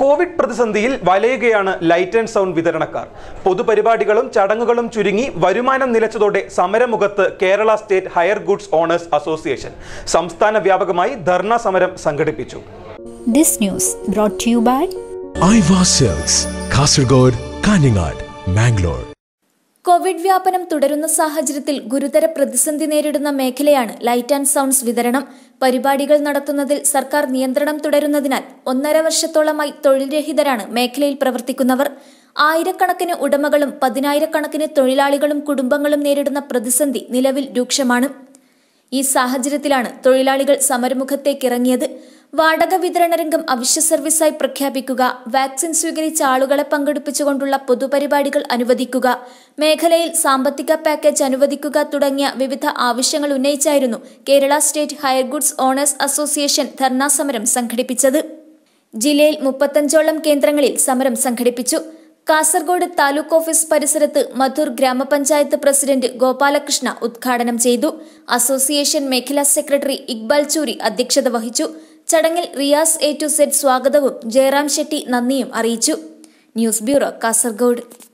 Covid പ്രതിസന്ധിയിൽ വലയുകയാണ് light and sound വിതരണക്കാർ പൊതുപരിപാടികളും ചടങ്ങുകളും ചുരുങ്ങി വരുമാനം നിലച്ചതോടെ സമരമുഖത്ത് Kerala state hire goods owners association സംസ്ഥാന വ്യാപകമായി ധർണാ സമരം സംഘടിപ്പിച്ചു കോവിഡ് വ്യാപനം തുടരുന്ന സാഹചര്യത്തിൽ ഗുരുതര പ്രതിസന്ധി നേരിടുന്ന മേഖലയാണ് ലൈറ്റ് ആൻഡ് സൗണ്ട്സ് വിതരണം പരിപാടികൾ നടത്തുന്നതിൽ സർക്കാർ നിയന്ത്രണം തുടരുന്നതിനാൽ ഒന്നര വർഷത്തോളമായി തൊഴിൽ രഹിതരാണ് മേഖലയിൽ പ്രവർത്തിക്കുന്നവർ ആയിരക്കണക്കിന് ഉടമകളും പതിനായിരക്കണക്കിന് തൊഴിലാളികളും കുടുംബങ്ങളും നേരിടുന്ന പ്രതിസന്ധി നിലവിൽ രൂക്ഷമാണ് ഈ സാഹചര്യത്തിലാണ് തൊഴിലാളികൾ സമരമുഖത്തേക്കിറങ്ങിയത് വാടക വിതരണ രംഗം അവശ്യ സർവീസായി പ്രഖ്യാപിക്കുക വാക്സിൻ സ്വീകരിച്ച ആളുകളെ പങ്കെടുപ്പിച്ചുകൊണ്ടുള്ള പൊതുപരിപാടികൾ അനുവദിക്കുക മേഖലയിൽ സാമ്പത്തിക പാക്കേജ് അനുവദിക്കുക തുടങ്ങിയ വിവിധ ആവശ്യങ്ങൾ ഉന്നയിച്ചായിരുന്നു Kerala state hire goods owners association dharna സമരം സംഘടിപ്പിച്ചത് ജില്ലയിൽ മുപ്പത്തഞ്ചോളം കേന്ദ്രങ്ങളിൽ സമരം സംഘടിപ്പിച്ചു കാസർഗോഡ് താലൂക്ക് ഓഫീസ് പരിസരത്ത് മധൂർ ഗ്രാമപഞ്ചായത്ത് പ്രസിഡന്റ് ഗോപാലകൃഷ്ണ ഉദ്ഘാടനം ചെയ്തു അസോസിയേഷൻ മേഖലാ സെക്രട്ടറി ഇക്ബാൽ ചൂരി അധ്യക്ഷത വഹിച്ചു ചടങ്ങിൽ റിയാസ് എ ടു സെറ്റ് സ്വാഗതവും ജയറാം ഷെട്ടി നന്ദിയും അറിയിച്ചു ന്യൂസ് ബ്യൂറോ കാസർഗോഡ്